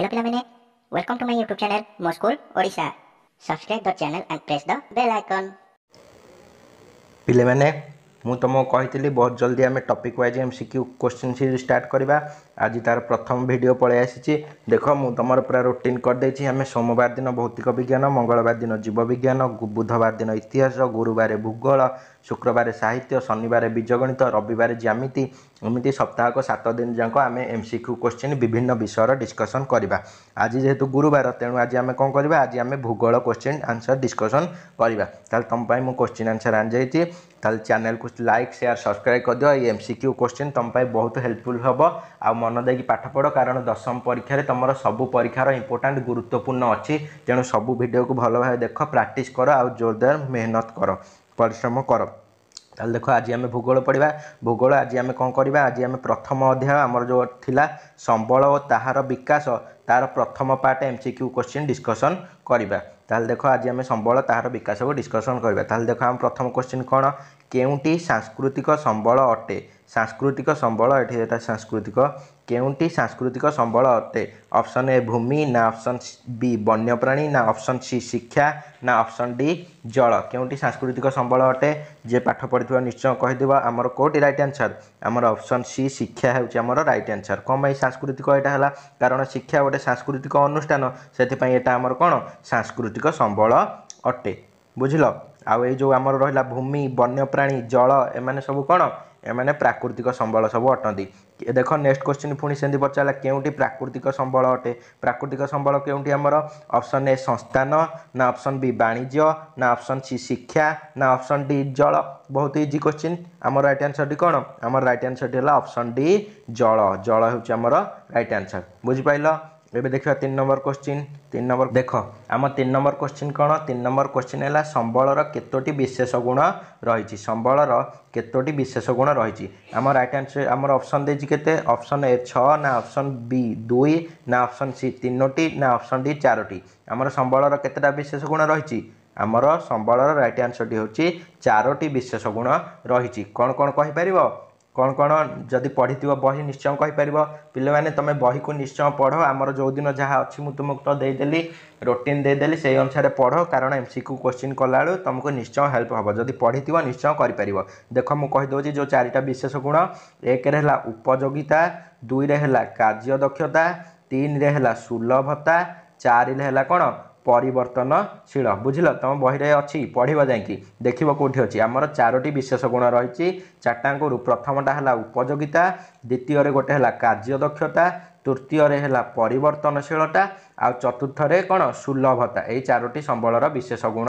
Hello Pilamine, welcome to my YouTube channel Mo School Odisha. Subscribe the channel and press the bell icon. Pilamine, ମୁଁ ତୁମକୁ କହିଥିଲି ବହୁତ ଜଲ୍ଦି ଆମେ topic wise M C Q question series start କରିବା ଆଜି ତା'ର ପ୍ରଥମ ଭିଡ଼ିଓ ପଳେଇ ଆସିଛି ଦେଖ ମୁଁ ତୁମର ପୁରା ରୁଟିନ୍ କରିଦେଇଛି ଆମେ ସୋମବାର ଦିନ ଭୌତିକ ବିଜ୍ଞାନ ମଙ୍ଗଳବାର ଦିନ ଜୀବବିଜ୍ଞାନ ବୁଧବାର ଦିନ ଇତିହାସ ଗୁରୁବାର ଭୂଗୋଳ ଶୁକ୍ରବାର ସାହିତ୍ୟ ଶନିବାର ବୀଜଗଣିତ ରବିବାର ଜ୍ୟାମିତି ଏମିତି ସପ୍ତାହକ ସାତ ଦିନ ଯାକ ଆମେ ଏମ୍ ସି କ୍ୟୁ କୋଶ୍ଚିନ୍ ବିଭିନ୍ନ ବିଷୟର ଡିସ୍କସନ୍ କରିବା ଆଜି ଯେହେତୁ ଗୁରୁବାର ତେଣୁ ଆଜି ଆମେ କ'ଣ କରିବା ଆଜି ଆମେ ଭୂଗୋଳ କୋଶ୍ଚିନ୍ ଆନ୍ସର୍ ଡିସ୍କସନ୍ କରିବା ତାହେଲେ ତୁମ ପାଇଁ ମୁଁ କୋଶ୍ଚିନ୍ ଆନ୍ସର୍ ଆଣିଯାଇଛି ତାହେଲେ ଚ୍ୟାନେଲ୍କୁ ଲାଇକ୍ ସେୟାର୍ ସବସ୍କ୍ରାଇବ୍ କରିଦିଅ ଏଇ ଏମ୍ ସି କ୍ୟୁ କୋଶ୍ଚିନ୍ ତୁମ ପାଇଁ ବହୁତ ହେଲ୍ପଫୁଲ୍ ହେବ ଆଉ ମନ ଦେଇକି ପାଠ ପଢ଼ କାରଣ ଦଶମ ପରୀକ୍ଷାରେ ତୁମର ସବୁ ପରୀକ୍ଷାର ଇମ୍ପୋର୍ଟାଣ୍ଟ ଗୁରୁତ୍ୱପୂର୍ଣ୍ଣ ଅଛି ତେଣୁ ସବୁ ଭିଡ଼ିଓକୁ ଭଲ ଭାବେ ଦେଖ ପ୍ରାକ୍ଟିସ୍ କର ଆଉ ଜୋରଦାର ମେହନତ କର ପରିଶ୍ରମ କର তাহলে দেখো আজি আমি ভূগোল পড়া ভূগোল আজি আমি কম করা আজি আমি প্রথম অধ্যায় আমার যে লা সম্বল ও তাহার বিকাশ তার প্রথম পার্ট এমসিকিউ কোশ্চিন ডিসকসন করা তাহলে দেখো আজ আমি সম্বল তাহার বিকাশক ডিসকসন করা তাহলে দেখো আমি প্রথম কোশ্চিন কোণ କେଉଁଟି ସାଂସ୍କୃତିକ ସମ୍ବଳ ଅଟେ ସାଂସ୍କୃତିକ ସମ୍ବଳ ଏଠି ଏଇଟା ସାଂସ୍କୃତିକ କେଉଁଟି ସାଂସ୍କୃତିକ ସମ୍ବଳ ଅଟେ ଅପସନ୍ ଏ ଭୂମି ନା ଅପସନ୍ ବି ବନ୍ୟପ୍ରାଣୀ ନା ଅପସନ୍ ସି ଶିକ୍ଷା ନା ଅପସନ୍ ଡି ଜଳ କେଉଁଠି ସାଂସ୍କୃତିକ ସମ୍ବଳ ଅଟେ ଯିଏ ପାଠ ପଢ଼ିଥିବା ନିଶ୍ଚୟ କହିଦେବ ଆମର କେଉଁଠି ରାଇଟ୍ ଆନ୍ସର ଆମର ଅପସନ୍ ସି ଶିକ୍ଷା ହେଉଛି ଆମର ରାଇଟ୍ ଆନ୍ସର କ'ଣ ପାଇଁ ସାଂସ୍କୃତିକ ଏଇଟା ହେଲା କାରଣ ଶିକ୍ଷା ଗୋଟେ ସାଂସ୍କୃତିକ ଅନୁଷ୍ଠାନ ସେଥିପାଇଁ ଏଇଟା ଆମର କ'ଣ ସାଂସ୍କୃତିକ ସମ୍ବଳ ଅଟେ ବୁଝିଲ ଆଉ ଏଇ ଯେଉଁ ଆମର ରହିଲା ଭୂମି ବନ୍ୟପ୍ରାଣୀ ଜଳ ଏମାନେ ସବୁ କ'ଣ ଏମାନେ ପ୍ରାକୃତିକ ସମ୍ବଳ ସବୁ ଅଟନ୍ତି ଦେଖ ନେକ୍ସଟ କ୍ୱେଶ୍ଚିନ୍ ପୁଣି ସେମିତି ପଚାରିଲା କେଉଁଠି ପ୍ରାକୃତିକ ସମ୍ବଳ ଅଟେ ପ୍ରାକୃତିକ ସମ୍ବଳ କେଉଁଠି ଆମର ଅପସନ୍ ଏ ସଂସ୍ଥାନ ନା ଅପସନ୍ ବି ବାଣିଜ୍ୟ ନା ଅପସନ୍ ସି ଶିକ୍ଷା ନା ଅପସନ୍ ଡି ଜଳ ବହୁତ ଇଜି କ୍ୱେଶ୍ଚିନ୍ ଆମର ରାଇଟ୍ ଆନ୍ସର୍ଟି କ'ଣ ଆମର ରାଇଟ୍ ଆନ୍ସର୍ଟି ହେଲା ଅପସନ୍ ଡି ଜଳ ଜଳ ହେଉଛି ଆମର ରାଇଟ୍ ଆନ୍ସର୍ ବୁଝିପାରିଲ এবে দেখা তিন নম্বর কোশ্চিন তিন নম্বর দেখ আম তিন নম্বর কোশ্চিন কোণ তিন নম্বর কোশ্চিন হল সম্বলর কতোটি বিশেষ গুণ রয়েছে সম্বলর কতোটি বিশেষ গুণ রয়েছে আমার রাইট আনসর আমার অপশন দিয়েছি কেতে অপশন এ ছ না অপশন বি দুই না অপশন সি তিনোটি না অপশন ডি চারোটি আমার সম্বলর কতটা বিশেষ গুণ রয়েছে আমার সম্বলর রাইট আনসরটি হচ্ছে চারোটি বিশেষ গুণ রয়েছে কোণ কোণ কহিপার କ'ଣ କ'ଣ ଯଦି ପଢ଼ିଥିବ ବହି ନିଶ୍ଚୟ କହିପାରିବ ପିଲାମାନେ ତୁମେ ବହିକୁ ନିଶ୍ଚୟ ପଢ଼ ଆମର ଯେଉଁଦିନ ଯାହା ଅଛି ମୁଁ ତୁମକୁ ତ ଦେଇଦେଲି ରୁଟିନ୍ ଦେଇଦେଲି ସେଇ ଅନୁସାରେ ପଢ଼ କାରଣ ଏମ୍ ସି କୁ କୋଶ୍ଚିନ୍ କଲାବେଳୁ ତୁମକୁ ନିଶ୍ଚୟ ହେଲ୍ପ ହେବ ଯଦି ପଢ଼ିଥିବ ନିଶ୍ଚୟ କରିପାରିବ ଦେଖ ମୁଁ କହିଦେଉଛି ଯେଉଁ ଚାରିଟା ବିଶେଷ ଗୁଣ ଏକରେ ହେଲା ଉପଯୋଗିତା ଦୁଇରେ ହେଲା କାର୍ଯ୍ୟ ଦକ୍ଷତା ତିନିରେ ହେଲା ସୁଲଭତା ଚାରିରେ ହେଲା କ'ଣ ପରିବର୍ତ୍ତନଶୀଳ ବୁଝିଲ ତୁମ ବହିରେ ଅଛି ପଢ଼ିବ ଯାଇକି ଦେଖିବ କେଉଁଠି ଅଛି ଆମର ଚାରୋଟି ବିଶେଷ ଗୁଣ ରହିଛି ଚାରିଟାଙ୍କରୁ ପ୍ରଥମଟା ହେଲା ଉପଯୋଗିତା ଦ୍ୱିତୀୟରେ ଗୋଟେ ହେଲା କାର୍ଯ୍ୟଦକ୍ଷତା ତୃତୀୟରେ ହେଲା ପରିବର୍ତ୍ତନଶୀଳତା ଆଉ ଚତୁର୍ଥରେ କ'ଣ ସୁଲଭତା ଏଇ ଚାରୋଟି ସମ୍ବଳର ବିଶେଷ ଗୁଣ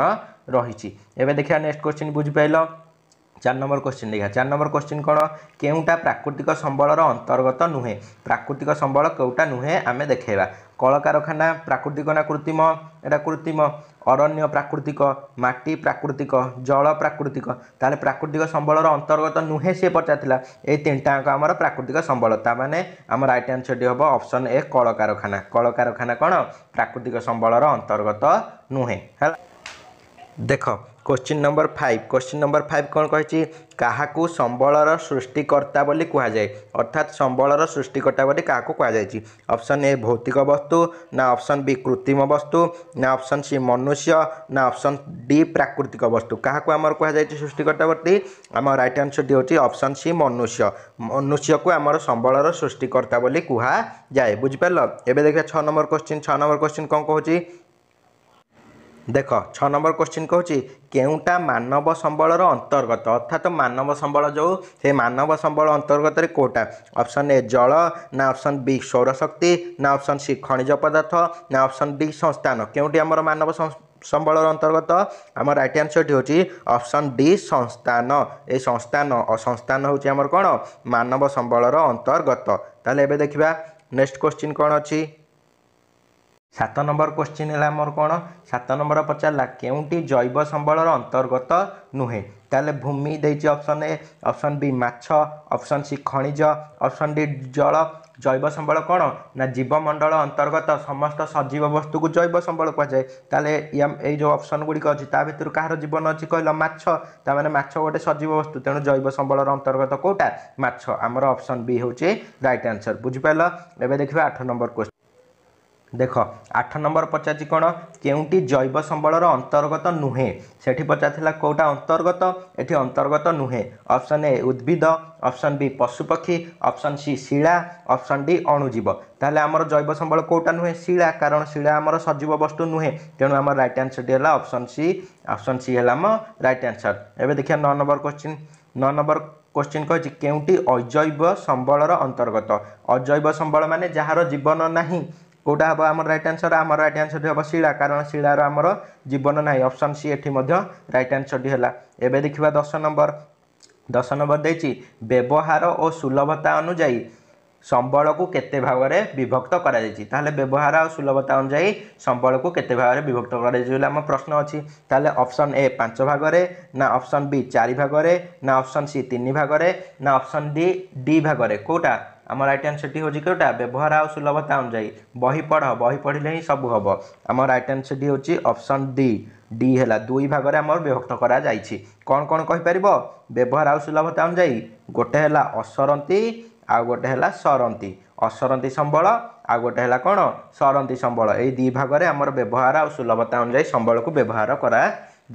ରହିଛି ଏବେ ଦେଖିବା ନେକ୍ସଟ କ୍ୱେଶ୍ଚିନ୍ ବୁଝିପାରିଲ চার নম্বর কোশ্চিন দেখা চার নম্বর কোশ্চিন কোণ কেউটা প্রাকৃতিক সম্বলর অন্তর্গত নুহে প্রাকৃতিক সম্বল কেউটা নুহে আমি দেখাইবা কলকারখানা প্রাকৃতিক না কৃত্রিম এটা কৃত্রিম অরণ্য প্রাকৃতিক মাটি প্রাকৃতিক জল প্রাকৃতিক তাহলে প্রাকৃতিক সম্বলর অন্তর্গত নুহে সে পচারিলা এই তিনটাঙ্ক আমার প্রাকৃতিক সম্বল তা মানে আমার রাইট আনসরটি হব অপশন এ কলকারখানা কলকারখানা কোণ প্রাকৃতিক সম্বলর অন্তর্গত নুহে হ্যাঁ দেখ question number five question number five କ'ଣ କହିଛି କାହାକୁ ସମ୍ବଳର ସୃଷ୍ଟିକର୍ତ୍ତା ବୋଲି କୁହାଯାଏ ଅର୍ଥାତ୍ ସମ୍ବଳର ସୃଷ୍ଟିକର୍ତ୍ତା ବୋଲି କାହାକୁ କୁହାଯାଇଛି ଅପସନ୍ ଏ ଭୌତିକ ବସ୍ତୁ ନା ଅପସନ୍ ବି କୃତ୍ରିମ ବସ୍ତୁ ନା ଅପସନ୍ ସି ମନୁଷ୍ୟ ନା ଅପସନ୍ ଡି ପ୍ରାକୃତିକ ବସ୍ତୁ କାହାକୁ ଆମର କୁହାଯାଇଛି ସୃଷ୍ଟିକର୍ତ୍ତା ବୋଲି ଆମ ରାଇଟ୍ ଆନ୍ସର୍ଟି ହେଉଛି ଅପସନ୍ ସି ମନୁଷ୍ୟ ମନୁଷ୍ୟକୁ ଆମର ସମ୍ବଳର ସୃଷ୍ଟିକର୍ତ୍ତା ବୋଲି କୁହାଯାଏ ବୁଝିପାରିଲ ଏବେ ଦେଖିବା ଛଅ ନମ୍ବର କୋଶ୍ଚିନ୍ ଛଅ ନମ୍ବର କୋଶ୍ଚିନ୍ କ'ଣ କହୁଛି দেখ ছ নম্বর কোশ্চিন কହୁଛି କେଉଁଟା ମାନବ ସମ୍ବଳର ଅନ୍ତର୍ଗତ ଅର୍ଥାତ ମାନବ ସମ୍ବଳ ଯେଉଁ ସେ ମାନବ ସମ୍ବଳ ଅନ୍ତର୍ଗତରେ କେଉଁଟା ଅପସନ୍ ଏ ଜଳ ନା ଅପସନ୍ ବି ସୌରଶକ୍ତି ନା ଅପସନ୍ ସି ଖଣିଜ ପଦାର୍ଥ ନା ଅପସନ୍ ଡି ସଂସ୍ଥାନ କେଉଁଠି ଆମର ମାନବ ସମ୍ବଳର ଅନ୍ତର୍ଗତ ଆମ ରାଇଟ୍ ଆନ୍ସରଟି ହେଉଛି ଅପସନ୍ ଡି ସଂସ୍ଥାନ ଏ ସଂସ୍ଥାନ ସଂସ୍ଥାନ ହେଉଛି ଆମର କ'ଣ ମାନବ ସମ୍ବଳର ଅନ୍ତର୍ଗତ ତାହେଲେ ଏବେ ଦେଖିବା ନେକ୍ସଟ କୋଶ୍ଚିନ୍ କ'ଣ ଅଛି সাত নম্বর কোশ্চিন হল আমার কোণ সাত নম্বর পচারা কেউটি জৈব সম্বলর অন্তর্গত নুহে তাহলে ভূমি দিয়েছি অপশন এ অপশন বি মাছ অপশন সি খনিজ অপশন ডি জল জৈব সম্বল কোণ না জীবমণ্ডল অন্তর্গত সমস্ত সজীব বস্তুকে জৈব সম্বল কুযায়ে তাহলে এই যে অপশন গুড়ি অছি তা ভিতর কাহার জীবন অছি কহিল মাছ তা মানে মাছ গোটে সজীব বস্তু তেমন জৈব সম্বলর অন্তর্গত কোটা মাছ আমার অপশন বি হচ্ছে রাইট আনসর বুঝিপার এবার দেখবা আট নম্বর কোশ্চিন ଦେଖ ଆଠ ନମ୍ବର ପଚାରିଛି କ'ଣ କେଉଁଟି ଜୈବ ସମ୍ବଳର ଅନ୍ତର୍ଗତ ନୁହେଁ ସେଠି ପଚାରିଥିଲା କେଉଁଟା ଅନ୍ତର୍ଗତ ଏଠି ଅନ୍ତର୍ଗତ ନୁହେଁ ଅପସନ୍ ଏ ଉଦ୍ଭିଦ ଅପସନ୍ ବି ପଶୁପକ୍ଷୀ ଅପସନ୍ ସି ଶିଳା ଅପସନ୍ ଡି ଅଣୁଜୀବ ତାହେଲେ ଆମର ଜୈବ ସମ୍ବଳ କେଉଁଟା ନୁହେଁ ଶିଳା କାରଣ ଶିଳା ଆମର ସଜୀବ ବସ୍ତୁ ନୁହେଁ ତେଣୁ ଆମର ରାଇଟ୍ ଆନ୍ସର୍ଟି ହେଲା ଅପସନ୍ ସି ଅପସନ୍ ସି ହେଲା ଆମ ରାଇଟ୍ ଆନ୍ସର୍ ଏବେ ଦେଖିବା ନଅ ନମ୍ବର କ୍ୱେଶ୍ଚିନ୍ ନଅ ନମ୍ବର কোশ্চিন কী কেউটি অজৈব সম্বলর অন্তর্গত অজৈব সম্বল মানে যার জীবন না কোটা হব আমার রাইট আনসর আমার রাইট আনসরটি হব শিলা কারণ শিলার আমার জীবন না অপশন সি এটি রাইট আনসরটি হল এবে দেখা দশ নম্বর দশ নম্বর দিয়েছি ব্যবহার ও সুলভতা অনুযায়ী সম্বলকু কেতে ভাগরে বিভক্ত করা যাইছি তাহলে ব্যবহার আর সুলভতা অনুযায়ী সম্বলকু কেতে ভাগরে বিভক্ত করা যাইছি বলে আমার প্রশ্ন অছি তাহলে অপশন এ পাঁচ ভাগরে না অপশন বি চারি ভাগরে না অপশন সি তিন ভাগরে না অপশন ডি ডি ভাগরে কোটা आम रईट आंसर टी हूँ कौटा व्यवहार आ सुलभता अनुजाई बही पढ़ बही पढ़ले ही सब हम आम रईट आंसर टी हूँ अप्सन डी डी है दुई भाग विभक्त करण कौन कहीपर व्यवहार आ सुलभता अनुजाई गोटे है असरती आउ गोटे है सरती असरती संबल आ गोटे है कौन सरती संबल यही दुभाग व्यवहार आ सुलभता अनुजाई संबल को व्यवहार कर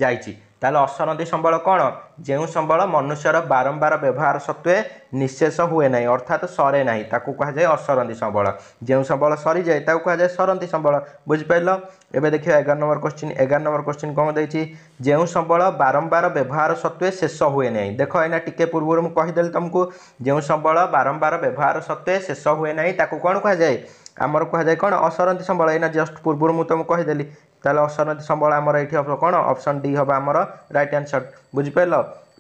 जाइए ତାହେଲେ ଅସନଦୀ ସମ୍ବଳ କ'ଣ ଯେଉଁ ସମ୍ବଳ ମନୁଷ୍ୟର ବାରମ୍ବାର ବ୍ୟବହାର ସତ୍ତ୍ୱେ ନିଃଶେଷ ହୁଏ ନାହିଁ ଅର୍ଥାତ୍ ସରେ ନାହିଁ ତାକୁ କୁହାଯାଏ ଅସରନ୍ତି ସମ୍ବଳ ଯେଉଁ ସମ୍ବଳ ସରିଯାଏ ତାକୁ କୁହାଯାଏ ସରନ୍ତି ସମ୍ବଳ ବୁଝିପାରିଲ ଏବେ ଦେଖିବା ଏଗାର ନମ୍ବର କୋଶ୍ଚିନ୍ ଏଗାର ନମ୍ବର କୋଶ୍ଚିନ୍ କ'ଣ ଦେଇଛି ଯେଉଁ ସମ୍ବଳ ବାରମ୍ବାର ବ୍ୟବହାର ସତ୍ତ୍ୱେ ଶେଷ ହୁଏ ନାହିଁ ଦେଖ ଏଇନା ଟିକେ ପୂର୍ବରୁ ମୁଁ କହିଦେଲି ତୁମକୁ ଯେଉଁ ସମ୍ବଳ ବାରମ୍ବାର ବ୍ୟବହାର ସତ୍ତ୍ୱେ ଶେଷ ହୁଏ ନାହିଁ ତାକୁ କ'ଣ କୁହାଯାଏ ଆମର କୁହାଯାଏ କ'ଣ ଅସରନ୍ତି ସମ୍ବଳ ଏଇନା ଜଷ୍ଟ ପୂର୍ବରୁ ମୁଁ ତୁମକୁ କହିଦେଲି ତାହେଲେ ଅସନଦୀ ସମ୍ବଳ ଆମର ଏଠି ହେବ କ'ଣ ଅପସନ୍ ଡି ହେବ ଆମର ରାଇଟ୍ ଆନ୍ସର୍ ବୁଝିପାରିଲ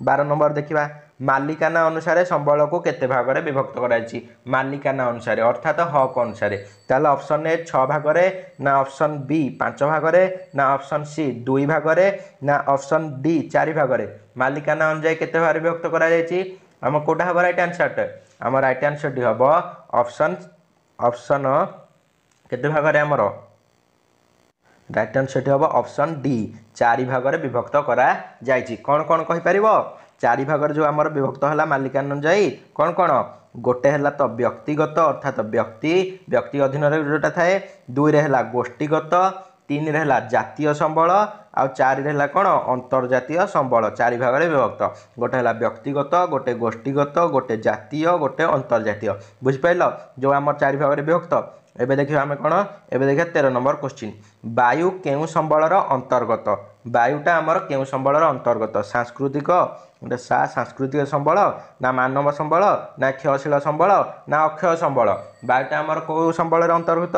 ବାର ନମ୍ବର ଦେଖିବା ମାଲିକାନା ଅନୁସାରେ ସମ୍ବଳକୁ କେତେ ଭାଗରେ ବିଭକ୍ତ କରାଯାଇଛି ମାଲିକାନା ଅନୁସାରେ ଅର୍ଥାତ ହକ୍ ଅନୁସାରେ ତାହେଲେ ଅପସନ୍ ଏ ଛଅ ଭାଗରେ ନା ଅପସନ୍ ବି ପାଞ୍ଚ ଭାଗରେ ନା ଅପସନ୍ ସି ଦୁଇ ଭାଗରେ ନା ଅପସନ୍ ଡି ଚାରି ଭାଗରେ ମାଲିକାନା ଅନୁଯାୟୀ କେତେ ଭାଗରେ ବିଭକ୍ତ କରାଯାଇଛି ଆମ କେଉଁଟା ହେବ ରାଇଟ୍ ଆନ୍ସର୍ଟା ଆମ ରାଇଟ୍ ଆନ୍ସର୍ଟି ହେବ ଅପସନ୍ ଅପସନ୍ କେତେ ଭାଗରେ ଆମର ରାଇଟ୍ ଆନ୍ସର୍ ସେଠି ହେବ ଅପସନ୍ ଡି ଚାରି ଭାଗରେ ବିଭକ୍ତ କରାଯାଇଛି କ'ଣ କ'ଣ କହିପାରିବ ଚାରି ଭାଗରେ ଯେଉଁ ଆମର ବିଭକ୍ତ ହେଲା ମାଲିକାନ ଅନୁଯାୟୀ କ'ଣ କ'ଣ ଗୋଟେ ହେଲା ତ ବ୍ୟକ୍ତିଗତ ଅର୍ଥାତ ବ୍ୟକ୍ତି ବ୍ୟକ୍ତି ଅଧୀନରେ ଯେଉଁଟା ଥାଏ ଦୁଇରେ ହେଲା ଗୋଷ୍ଠୀଗତ ତିନିରେ ହେଲା ଜାତୀୟ ସମ୍ବଳ ଆଉ ଚାରିରେ ହେଲା କ'ଣ ଅନ୍ତର୍ଜାତୀୟ ସମ୍ବଳ ଚାରି ଭାଗରେ ବିଭକ୍ତ ଗୋଟେ ହେଲା ବ୍ୟକ୍ତିଗତ ଗୋଟେ ଗୋଷ୍ଠୀଗତ ଗୋଟେ ଜାତୀୟ ଗୋଟେ ଅନ୍ତର୍ଜାତୀୟ ବୁଝିପାରିଲ ଯେଉଁ ଆମର ଚାରି ଭାଗରେ ବିଭକ୍ତ ଏବେ ଦେଖିବା ଆମେ କ'ଣ ଏବେ ଦେଖିବା ତେର ନମ୍ବର କୋଶ୍ଚିନ୍ ବାୟୁ କେଉଁ ସମ୍ବଳର ଅନ୍ତର୍ଗତ ବାୟୁଟା ଆମର କେଉଁ ସମ୍ବଳର ଅନ୍ତର୍ଗତ ସାଂସ୍କୃତିକ ଗୋଟେ ସା ସାଂସ୍କୃତିକ ସମ୍ବଳ ନା ମାନବ ସମ୍ବଳ ନା କ୍ଷୟଶୀଳ ସମ୍ବଳ ନା ଅକ୍ଷୟ ସମ୍ବଳ ବାୟୁଟା ଆମର କେଉଁ ସମ୍ବଳର ଅନ୍ତର୍ଗତ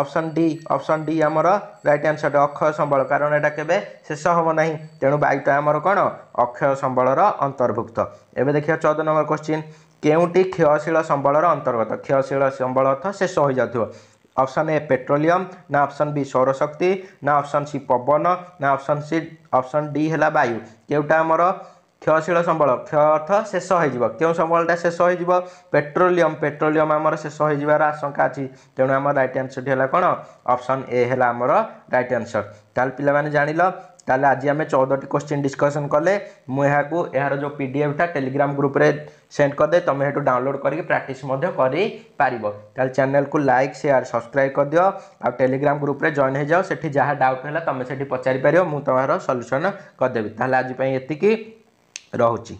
অপশন ডি অপশন ডি আমরা রাইট আনসার অক্ষয় সম্বল কারণ এটা কেবে শেষ হব নাই তেনু বাইট আমরো কোন অক্ষয় সম্বলর অন্তর্ভুক্ত এবে দেখিয়া 14 নম্বর क्वेश्चन কেউটি ক্ষয়শীল সম্বলর অন্তর্গত ক্ষয়শীল সম্বল অথ শেষ হয়ে जातो অপশন এ পেট্রোলিয়াম না অপশন বি সৌরশক্তি না অপশন সি पवन না অপশন সি অপশন ডি হেলা বায়ো কেউটা আমরো क्षयशील संबल क्षय अर्थ शेष हो संबलटा शेष हो पेट्रोलियम पेट्रोलियम आम शेष हो आशंका अच्छी तेणु आम रईट आनसर है कौन अपसन ए है आम रईट आनसर ताल पाने जान लाइल आज आम चौदह क्वेश्चन डिस्कसन कले मुझे यार जो P D F Telegram group send दे तुम्हें हेटू डाउनलोड करके प्राक्ट चेल को लाइक सेयार सब्सक्राइब कर दिव आ टेलीग्राम ग्रुप में जॉन हो जाओ से जहाँ डाउट है तुम्हें पचारिपार मुझ तुम्हार सल्यूसन करदेवी तेल आजपाई ये ରହୁଛି